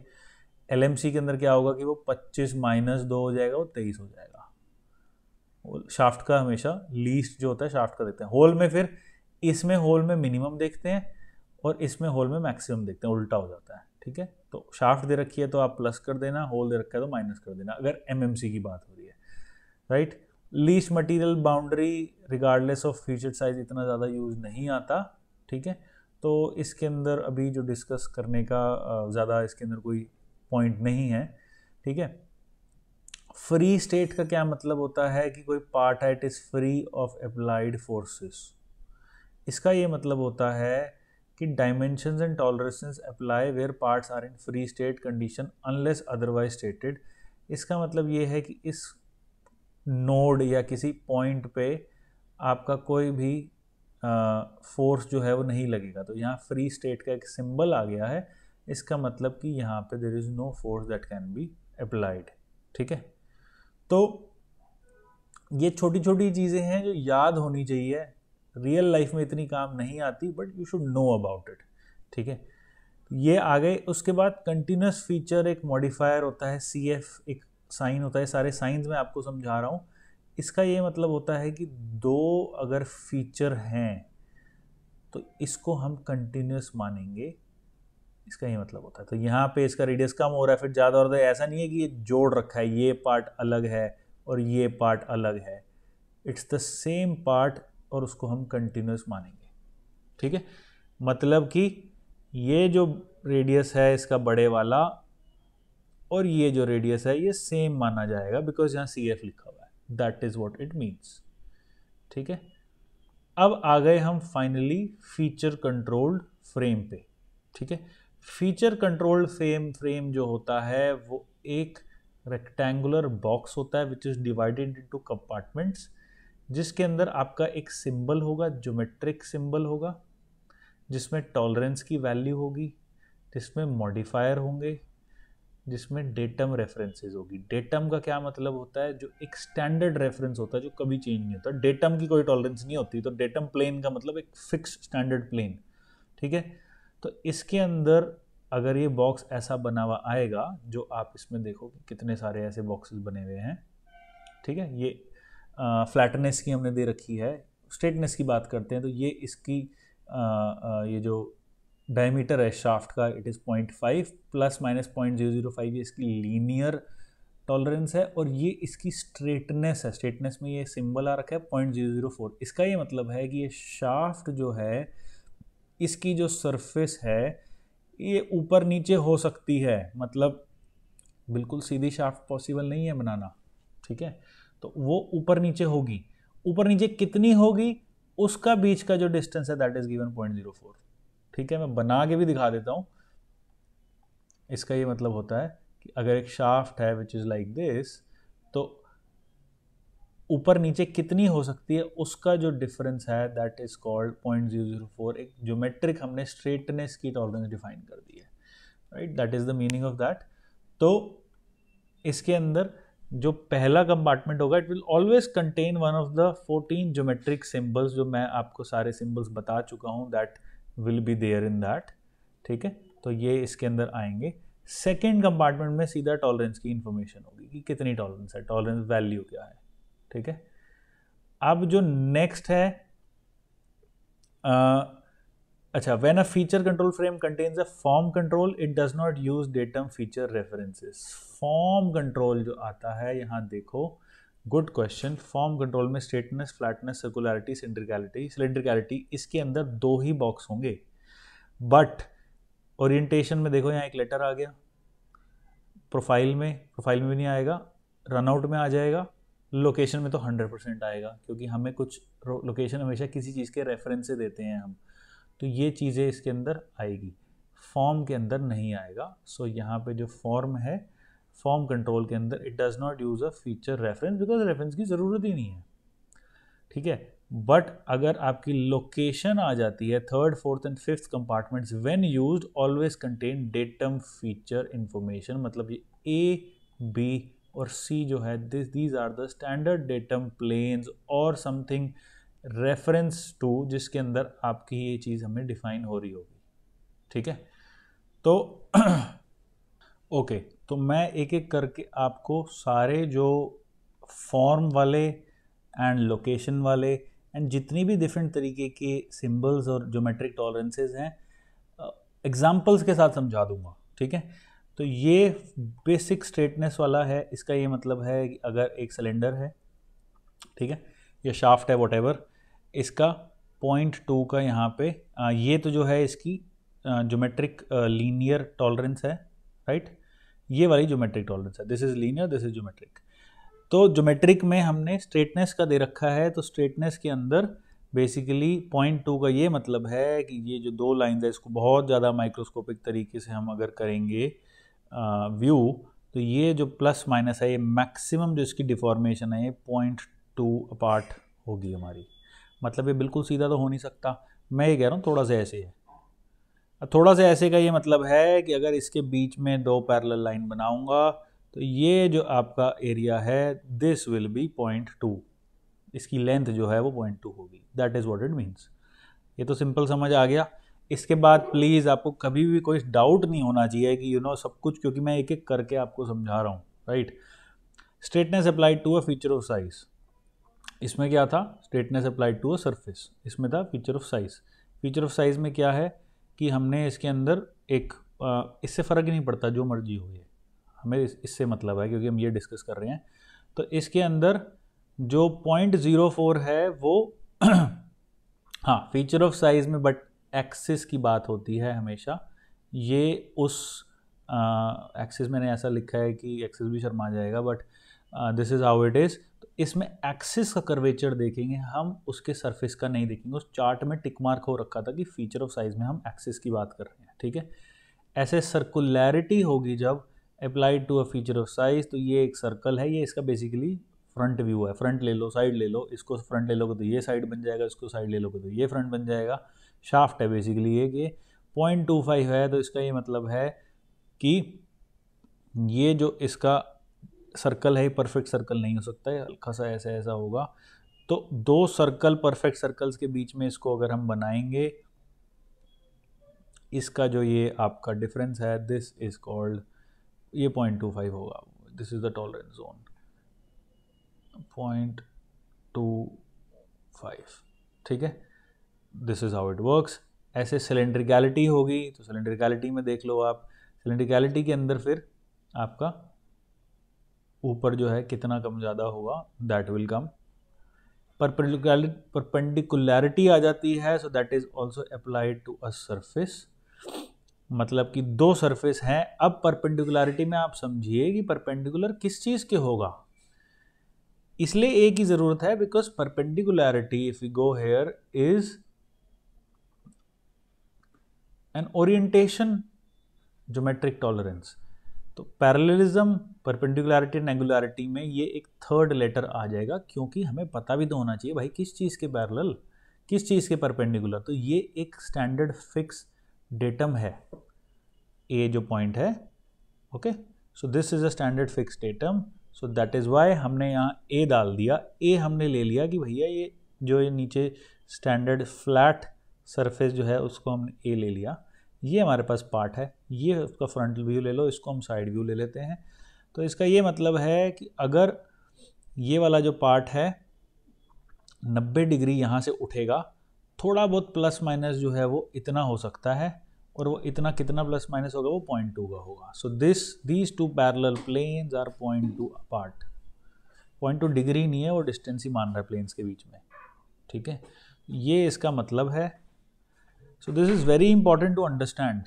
एल के अंदर क्या होगा कि वो पच्चीस माइनस दो हो जाएगा वो तेईस हो जाएगा शाफ्ट का हमेशा लीस्ट जो होता है शाफ्ट का देखते हैं होल में फिर इसमें होल में मिनिमम देखते हैं और इसमें होल में मैक्सिमम देखते हैं उल्टा हो जाता है ठीक है तो शाफ्ट दे रखी है तो आप प्लस कर देना होल दे रखा है तो माइनस कर देना अगर एम की बात हो रही है right least material boundary regardless of feature size इतना ज़्यादा यूज़ नहीं आता ठीक है तो इसके अंदर अभी जो डिस्कस करने का ज़्यादा इसके अंदर कोई पॉइंट नहीं है ठीक है फ्री स्टेट का क्या मतलब होता है कि कोई part it is free of applied forces इसका ये मतलब होता है कि dimension and tolerances apply where parts are in free state condition unless otherwise stated इसका मतलब ये है कि इस नोड या किसी पॉइंट पे आपका कोई भी फोर्स जो है वो नहीं लगेगा तो यहाँ फ्री स्टेट का एक सिंबल आ गया है इसका मतलब कि यहाँ पे there is no force that can be applied ठीक है तो ये छोटी छोटी चीज़ें हैं जो याद होनी चाहिए रियल लाइफ में इतनी काम नहीं आती but you should know about it ठीक है ये आ गए उसके बाद कंटिन्यूस फीचर एक मॉडिफायर होता है सी एफ एक साइन होता है सारे साइंस में आपको समझा रहा हूँ इसका ये मतलब होता है कि दो अगर फीचर हैं तो इसको हम कंटिन्यूस मानेंगे इसका ये मतलब होता है तो यहाँ पे इसका रेडियस कम हो रहा है फिर ज़्यादा और तो ऐसा नहीं है कि ये जोड़ रखा है ये पार्ट अलग है और ये पार्ट अलग है इट्स द सेम पार्ट और उसको हम कंटिन्यूस मानेंगे ठीक है मतलब कि ये जो रेडियस है इसका बड़े वाला और ये जो रेडियस है ये सेम माना जाएगा बिकॉज यहाँ सी एफ लिखा हुआ है that is what it means ठीक है अब आ गए हम फाइनली फीचर कंट्रोल्ड फ्रेम पे ठीक है फीचर कंट्रोल्ड फ्रेम फ्रेम जो होता है वो एक रेक्टेंगुलर बॉक्स होता है which is divided into compartments जिसके अंदर आपका एक सिंबल होगा ज्योमेट्रिक सिंबल होगा जिसमें टॉलरेंस की वैल्यू होगी जिसमें मॉडिफायर होंगे जिसमें डेटम रेफरेंसेस होगी डेटम का क्या मतलब होता है जो एक स्टैंडर्ड रेफरेंस होता है जो कभी चेंज नहीं होता डेटम की कोई टॉलरेंस नहीं होती तो डेटम प्लेन का मतलब एक फिक्स स्टैंडर्ड प्लेन ठीक है तो इसके अंदर अगर ये बॉक्स ऐसा बना हुआ आएगा जो आप इसमें देखो कि कितने सारे ऐसे बॉक्सेस बने हुए हैं ठीक है ये फ्लैटनेस की हमने दे रखी है स्ट्रेटनेस की बात करते हैं तो ये इसकी आ, आ, ये जो डायमीटर है शाफ्ट का it is point five plus minus point zero zero five ये इसकी लीनियर टॉलरेंस है और ये इसकी स्ट्रेटनेस है स्ट्रेटनेस में ये सिंबल आ रखा है पॉइंट जीरो जीरो फोर इसका ये मतलब है कि ये शाफ्ट जो है इसकी जो सरफेस है ये ऊपर नीचे हो सकती है मतलब बिल्कुल सीधी शाफ्ट पॉसिबल नहीं है बनाना ठीक है तो वो ऊपर नीचे होगी ऊपर नीचे कितनी होगी उसका बीच का जो डिस्टेंस है that is given point zero four ठीक है मैं बना के भी दिखा देता हूँ इसका ये मतलब होता है कि अगर एक शाफ्ट है विच इज़ लाइक दिस तो ऊपर नीचे कितनी हो सकती है उसका जो डिफरेंस है that is called point zero zero four एक जोमेट्रिक हमने स्ट्रेटनेस की टॉलरेंस तो डिफाइन कर दी है right that is the meaning of that तो इसके अंदर जो पहला कंपार्टमेंट होगा it will always contain one of the fourteen geometric symbols जो मैं आपको सारे सिंबल्स बता चुका हूँ that will be there in that ठीक है तो ये इसके अंदर आएंगे सेकेंड कंपार्टमेंट में सीधा टॉलरेंस की इंफॉर्मेशन होगी कि कितनी टॉलरेंस है टॉलरेंस वैल्यू क्या है ठीक है अब जो नेक्स्ट है अच्छा when a feature control frame contains a form control it does not use datum feature references form control जो आता है यहाँ देखो गुड क्वेश्चन फॉर्म कंट्रोल में straightness flatness circularity cylindricality cylindricality इसके अंदर दो ही बॉक्स होंगे बट ओरिएंटेशन में देखो यहाँ एक लेटर आ गया प्रोफाइल में प्रोफाइल में भी नहीं आएगा रनआउट में आ जाएगा लोकेशन में तो हंड्रेड परसेंट आएगा क्योंकि हमें कुछ लोकेशन हमेशा किसी चीज़ के रेफरेंस से देते हैं हम तो ये चीज़ें इसके अंदर आएगी फॉर्म के अंदर नहीं आएगा सो so, यहाँ पे जो फॉर्म है फॉर्म कंट्रोल के अंदर it does not use a feature reference because reference की ज़रूरत ही नहीं है ठीक है बट अगर आपकी लोकेशन आ जाती है third fourth and fifth compartments when used always contain datum feature information मतलब ये ए बी और सी जो है this these are the standard datum planes और समथिंग रेफरेंस टू जिसके अंदर आपकी ये चीज़ हमें डिफाइन हो रही होगी ठीक है तो ओके तो मैं एक एक करके आपको सारे जो फॉर्म वाले एंड लोकेशन वाले एंड जितनी भी डिफरेंट तरीके के सिंबल्स और ज्योमेट्रिक टॉलरेंसेज हैं एग्जाम्पल्स के साथ समझा दूंगा ठीक है तो ये बेसिक स्ट्रेटनेस वाला है इसका ये मतलब है कि अगर एक सिलेंडर है ठीक है या शाफ्ट है वॉट इसका पॉइंट टू का यहाँ पे आ, ये तो जो है इसकी जोमेट्रिक लीनियर टॉलरेंस है राइट ये वाली ज्योमेट्रिक टॉलरेंस है this is linear this is geometric तो जोमेट्रिक में हमने स्ट्रेटनेस का दे रखा है तो स्ट्रेटनेस के अंदर बेसिकली पॉइंट टू का ये मतलब है कि ये जो दो लाइन्स है इसको बहुत ज़्यादा माइक्रोस्कोपिक तरीके से हम अगर करेंगे व्यू तो ये जो प्लस माइनस है ये मैक्सिमम जो इसकी डिफॉर्मेशन है ये पॉइंट टू अपार्ट होगी हमारी मतलब ये बिल्कुल सीधा तो हो नहीं सकता मैं ये कह रहा हूँ थोड़ा सा ऐसे है थोड़ा सा ऐसे का ये मतलब है कि अगर इसके बीच में दो पैरल लाइन बनाऊँगा तो ये जो आपका एरिया है this will be point two इसकी लेंथ जो है वो पॉइंट टू होगी that is what it means ये तो सिंपल समझ आ गया इसके बाद प्लीज़ आपको कभी भी कोई डाउट नहीं होना चाहिए कि यू you नो know, सब कुछ क्योंकि मैं एक एक करके आपको समझा रहा हूँ right straightness applied to a feature of size इसमें क्या था straightness applied to a surface इसमें था feature of size feature of size में क्या है कि हमने इसके अंदर एक इससे फ़र्क ही नहीं पड़ता जो मर्जी हो ये हमें इस, इससे मतलब है क्योंकि हम ये डिस्कस कर रहे हैं तो इसके अंदर जो पॉइंट ज़ीरो फोर है वो हाँ फीचर ऑफ साइज़ में बट एक्सिस की बात होती है हमेशा ये उस एक्सिस मैंने ऐसा लिखा है कि एक्सिस भी शर्मा जाएगा but this is how it is इसमें एक्सिस का कर्वेचर देखेंगे हम उसके सरफेस का नहीं देखेंगे उस चार्ट में टिक मार्क हो रखा था कि फीचर ऑफ साइज में हम एक्सिस की बात कर रहे हैं ठीक है ऐसे सर्कुलैरिटी होगी जब applied to a feature of size तो ये एक सर्कल है ये इसका बेसिकली फ्रंट व्यू है फ्रंट ले लो साइड ले लो इसको फ्रंट ले लोगे तो ये साइड बन जाएगा इसको साइड ले लोगे तो ये फ्रंट बन जाएगा शाफ्ट है बेसिकली ये कि पॉइंट टू फाइव है तो इसका ये मतलब है कि ये जो इसका सर्कल है परफेक्ट सर्कल नहीं हो सकता है हल्का सा ऐसा ऐसा होगा तो दो सर्कल परफेक्ट सर्कल्स के बीच में इसको अगर हम बनाएंगे इसका जो ये आपका डिफरेंस है दिस इज कॉल्ड ये पॉइंट टू फाइव होगा this is the tolerance zone point two five ठीक है this is how it works ऐसे सिलेंड्रिकलिटी होगी तो सिलेंड्रिकलिटी में देख लो आप सिलेंड्रिकलिटी के अंदर फिर आपका ऊपर जो है कितना कम ज़्यादा हुआ दैट विल कम परपेंडिकुलरिटी आ जाती है so that is also applied to a surface मतलब कि दो सरफेस हैं अब परपेंडिकुलरिटी में आप समझिए कि परपेंडिकुलर किस चीज़ के होगा इसलिए एक ही ज़रूरत है because perpendicularity if you go here is an orientation geometric tolerance तो पैरेललिज्म परपेंडिकुलरिटी एंड एंगुलरिटी में ये एक थर्ड लेटर आ जाएगा क्योंकि हमें पता भी तो होना चाहिए भाई किस चीज़ के पैरेलल किस चीज़ के परपेंडिकुलर तो ये एक स्टैंडर्ड फिक्स डेटम है ए जो पॉइंट है okay so this is a standard fix datum so that is why हमने यहाँ ए डाल दिया ए हमने ले लिया कि भैया ये जो ये नीचे स्टैंडर्ड फ्लैट सरफेस जो है उसको हमने ए ले लिया ये हमारे पास पार्ट है ये उसका फ्रंट व्यू ले लो इसको हम साइड व्यू ले लेते हैं तो इसका ये मतलब है कि अगर ये वाला जो पार्ट है 90 डिग्री यहाँ से उठेगा थोड़ा बहुत प्लस माइनस जो है वो इतना हो सकता है और वो इतना कितना प्लस माइनस होगा वो पॉइंट टू का होगा so this these two parallel planes are point two apart point two degree नहीं है वो डिस्टेंस ही मान रहा है प्लेन्स के बीच में ठीक है ये इसका मतलब है so this is very important to understand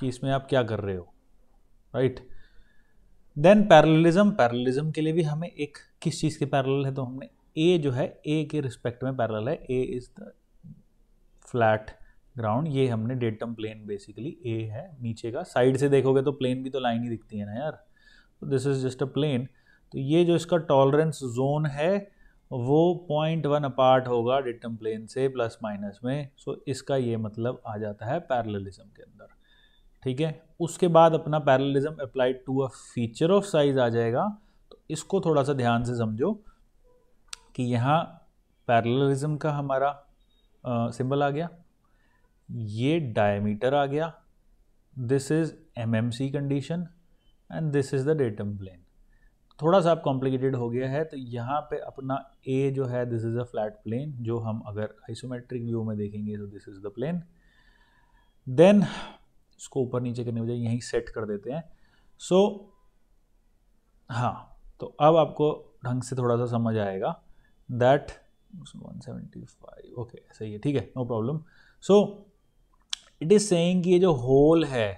कि इसमें आप क्या कर रहे हो राइट देन पैरलिज्म पैरलिज्म के लिए भी हमें एक किस चीज़ के पैरल है तो हमने ए जो है ए के रिस्पेक्ट में पैरल है A is the flat ground ये हमने डेटम प्लेन बेसिकली ए है नीचे का साइड से देखोगे तो प्लेन भी तो लाइन ही दिखती है ना यार तो this is just a plane तो ये जो इसका टॉलरेंस जोन है वो पॉइंट वन अपार्ट होगा डेटम प्लेन से प्लस माइनस में सो so इसका ये मतलब आ जाता है पैरलिज्म के अंदर ठीक है उसके बाद अपना parallelism applied to a feature of size आ जाएगा तो इसको थोड़ा सा ध्यान से समझो कि यहाँ पैरलिज्म का हमारा सिंबल आ गया ये डायमीटर आ गया this is M M C condition and this is the datum plane थोड़ा सा आप कॉम्प्लिकेटेड हो गया है तो यहाँ पे अपना ए जो है this is a flat plane जो हम अगर आइसोमेट्रिक व्यू में देखेंगे तो this is the plane then इसको ऊपर नीचे करने बजाय यहीं सेट कर देते हैं सो so, हाँ तो अब आपको ढंग से थोड़ा सा समझ आएगा दैट 175 ओके सही है ठीक है no problem so it is saying ये जो होल है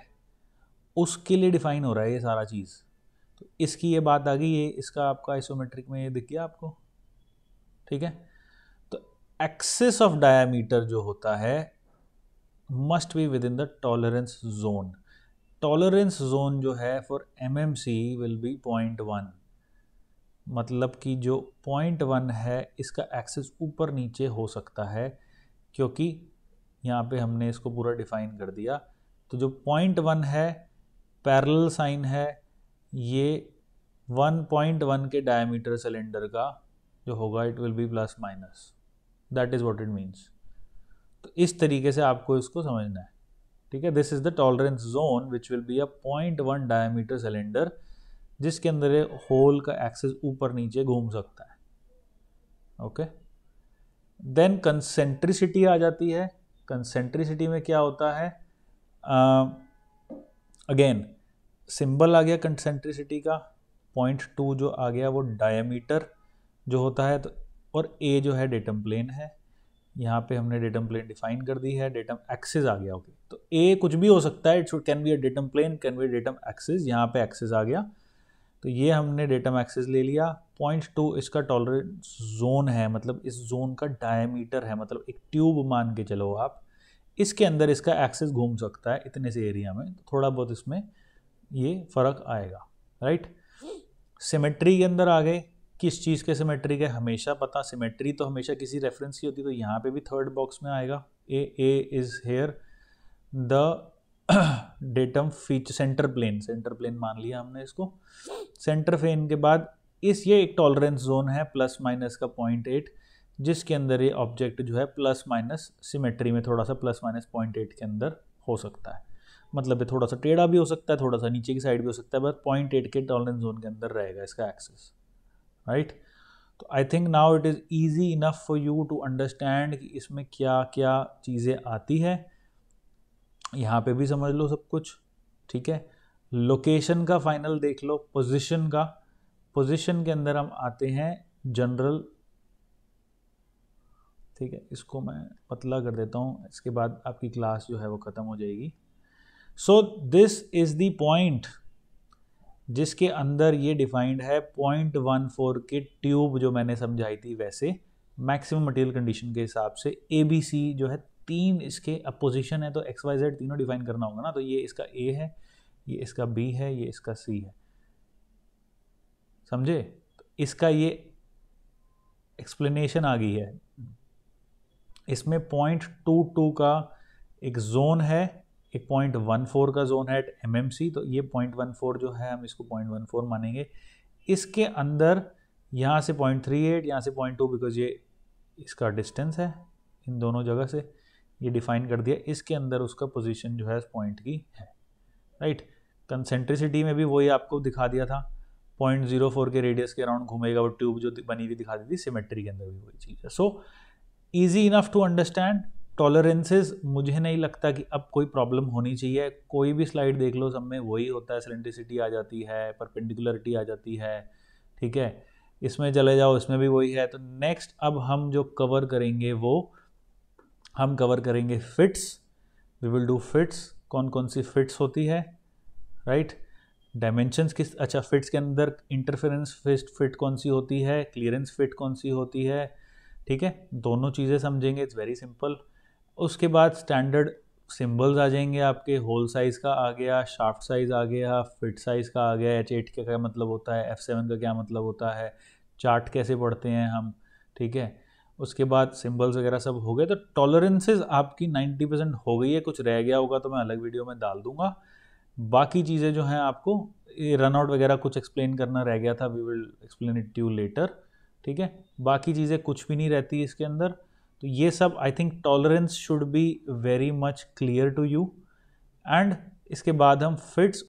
उसके लिए डिफाइन हो रहा है ये सारा चीज़ तो इसकी ये बात आ गई ये इसका आपका आइसोमेट्रिक में ये दिख गया आपको ठीक है तो एक्सेस ऑफ डायामीटर जो होता है must be within the tolerance zone tolerance zone जो है for M M C will be point one मतलब कि जो पॉइंट वन है इसका एक्सेस ऊपर नीचे हो सकता है क्योंकि यहाँ पे हमने इसको पूरा डिफाइन कर दिया तो जो पॉइंट वन है पैरल साइन है ये वन पॉइंट वन के डायमीटर सिलेंडर का जो होगा it will be plus minus that is what it means तो इस तरीके से आपको इसको समझना है ठीक है this is the tolerance zone which will be a point one diameter cylinder जिसके अंदर होल का एक्सेस ऊपर नीचे घूम सकता है ओके देन कंसेंट्रिसिटी आ जाती है कंसेंट्रिसिटी में क्या होता है अगेन uh, सिंबल आ गया कंसेंट्रिसिटी का पॉइंट टू जो आ गया वो डायमीटर जो होता है तो और ए जो है डेटम प्लेन है यहाँ पे हमने डेटम प्लेन डिफाइन कर दी है डेटम एक्सेस आ गया ओके तो ए कुछ भी हो सकता है it's can be a datum plane can be datum axis यहाँ पे एक्सेस आ गया तो ये हमने डेटम एक्सेस ले लिया पॉइंट टू इसका टॉलरेंस जोन है मतलब इस जोन का डायमीटर है मतलब एक ट्यूब मान के चलो आप इसके अंदर इसका एक्सेस घूम सकता है इतने से एरिया में थोड़ा बहुत इसमें ये फ़र्क आएगा राइट सिमेट्री के अंदर आ गए किस चीज़ के सिमेट्रिक है हमेशा पता सिमेट्री तो हमेशा किसी रेफरेंस की होती है तो यहाँ पे भी थर्ड बॉक्स में आएगा A A is here the datum feature centre plane centre plane मान लिया हमने इसको सेंटर फेन के बाद इस ये एक टॉलरेंस जोन है प्लस माइनस का पॉइंट एट जिसके अंदर ये ऑब्जेक्ट जो है प्लस माइनस सिमेट्री में थोड़ा सा प्लस माइनस पॉइंट एट के अंदर हो सकता है मतलब ये थोड़ा सा टेढ़ा भी हो सकता है थोड़ा सा नीचे की साइड भी हो सकता है बस पॉइंट एट के टॉलरेंस जोन के अंदर रहेगा इसका एक्सेस राइट तो I think now it is easy enough for you to understand कि इसमें क्या क्या चीज़ें आती है यहाँ पे भी समझ लो सब कुछ ठीक है लोकेशन का फाइनल देख लो पोजिशन का पोजिशन के अंदर हम आते हैं जनरल ठीक है इसको मैं पतला कर देता हूँ इसके बाद आपकी क्लास जो है वो ख़त्म हो जाएगी so this is the point जिसके अंदर ये डिफाइंड है पॉइंट वन फोर के ट्यूब जो मैंने समझाई थी वैसे मैक्सिमम मटेरियल कंडीशन के हिसाब से ए बी सी जो है तीन इसके अपोजिशन है तो एक्स वाई जेड तीनों डिफाइन करना होगा ना तो ये इसका ए है ये इसका बी है ये इसका सी है समझे तो इसका ये एक्सप्लेनेशन आ गई है इसमें पॉइंट टू टू का एक जोन है एक पॉइंट वन फोर का जोन है एट एम सी तो ये पॉइंट वन फोर जो है हम इसको पॉइंट वन फोर मानेंगे इसके अंदर यहाँ से पॉइंट थ्री एट यहाँ से पॉइंट टू बिकॉज ये इसका डिस्टेंस है इन दोनों जगह से ये डिफाइन कर दिया इसके अंदर उसका पोजिशन जो है पॉइंट की है राइट कंसेंट्रिसिटी में भी वही आपको दिखा दिया था पॉइंट जीरो फोर के रेडियस के अराउंड घूमेगा वो ट्यूब जो बनी हुई दिखा दी थी सिमेट्री के अंदर भी वही चीज़ है so easy enough to understand tolerances मुझे नहीं लगता कि अब कोई प्रॉब्लम होनी चाहिए कोई भी स्लाइड देख लो सब में वही होता है सिलेंड्रिसिटी आ जाती है परपेंडिकुलरिटी आ जाती है ठीक है इसमें चले जाओ इसमें भी वही है तो नेक्स्ट अब हम जो कवर करेंगे वो हम कवर करेंगे fits we will do fits कौन कौन सी फिट्स होती है राइट right? डायमेंशंस किस अच्छा फिट्स के अंदर इंटरफेरेंस फिस्ट फिट कौन सी होती है क्लियरेंस फिट कौन सी होती है ठीक है दोनों चीज़ें समझेंगे इट्स वेरी सिंपल उसके बाद स्टैंडर्ड सिंबल्स आ जाएंगे आपके होल साइज़ का आ गया शाफ्ट साइज़ आ गया फिट साइज़ का आ गया एच एट का क्या मतलब होता है एफ़ सेवन का क्या मतलब होता है चार्ट कैसे पढ़ते हैं हम ठीक है उसके बाद सिंबल्स वगैरह सब हो गए तो टॉलरेंसेज आपकी 90 परसेंट हो गई है कुछ रह गया होगा तो मैं अलग वीडियो में डाल दूंगा बाकी चीज़ें जो हैं आपको रनआउट रन आउट वगैरह कुछ एक्सप्लेन करना रह गया था we will explain it you later ठीक है बाकी चीज़ें कुछ भी नहीं रहती इसके अंदर तो ये सब I think tolerance should be very much clear to you and इसके बाद हम फिट्स